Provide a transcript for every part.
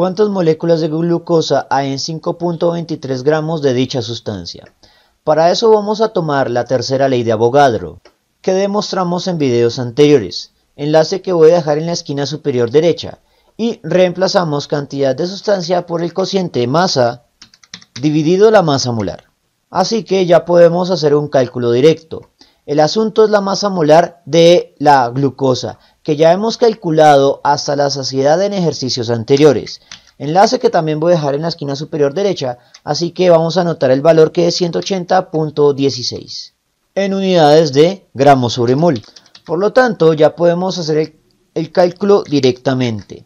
¿Cuántas moléculas de glucosa hay en 5.23 gramos de dicha sustancia? Para eso vamos a tomar la tercera ley de Avogadro, que demostramos en videos anteriores, enlace que voy a dejar en la esquina superior derecha, y reemplazamos cantidad de sustancia por el cociente de masa dividido la masa molar. Así que ya podemos hacer un cálculo directo. El asunto es la masa molar de la glucosa, que ya hemos calculado hasta la saciedad en ejercicios anteriores. Enlace que también voy a dejar en la esquina superior derecha, así que vamos a anotar el valor que es 180.16 en unidades de gramos sobre mol. Por lo tanto, ya podemos hacer el, cálculo directamente.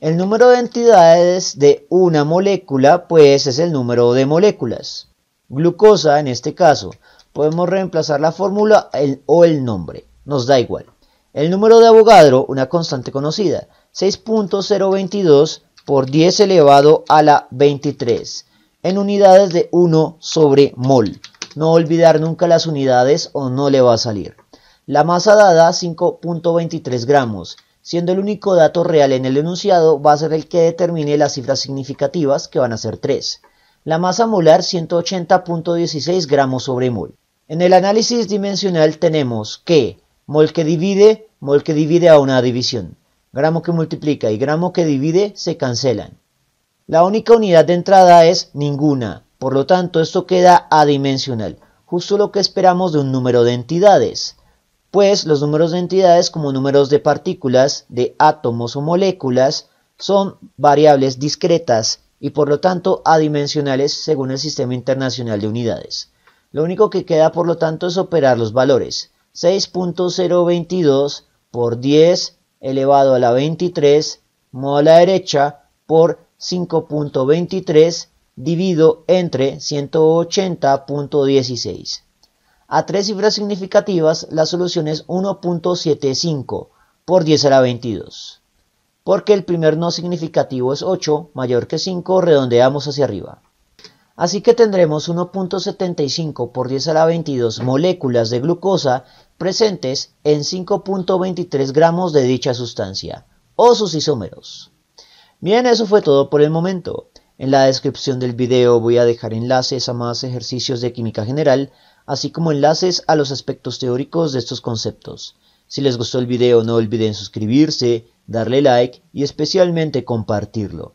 El número de entidades de una molécula, pues es el número de moléculas. Glucosa, en este caso, podemos reemplazar la fórmula o el nombre, nos da igual. El número de Avogadro, una constante conocida, 6.022 por 10 elevado a la 23, en unidades de 1 sobre mol. No olvidar nunca las unidades o no le va a salir. La masa dada, 5.23 gramos, siendo el único dato real en el enunciado, va a ser el que determine las cifras significativas, que van a ser 3. La masa molar, 180.16 gramos sobre mol. En el análisis dimensional tenemos que Mol que divide, mol que divide a una división. Gramo que multiplica y gramo que divide se cancelan. La única unidad de entrada es ninguna, por lo tanto esto queda adimensional, justo lo que esperamos de un número de entidades pues los números de entidades como números de partículas, de átomos o moléculas son variables discretas y por lo tanto adimensionales según el Sistema Internacional de Unidades. Lo único que queda por lo tanto es operar los valores. 6.022 por 10 elevado a la 23 modo a la derecha por 5.23 dividido entre 180.16. A tres cifras significativas la solución es 1.75 por 10 a la 22. Porque el primer no significativo es 8, mayor que 5, redondeamos hacia arriba. Así que tendremos 1.75 por 10 a la 22 moléculas de glucosa presentes en 5.23 gramos de dicha sustancia, o sus isómeros. Bien, eso fue todo por el momento. En la descripción del video voy a dejar enlaces a más ejercicios de química general, así como enlaces a los aspectos teóricos de estos conceptos. Si les gustó el video no olviden suscribirse, darle like y especialmente compartirlo.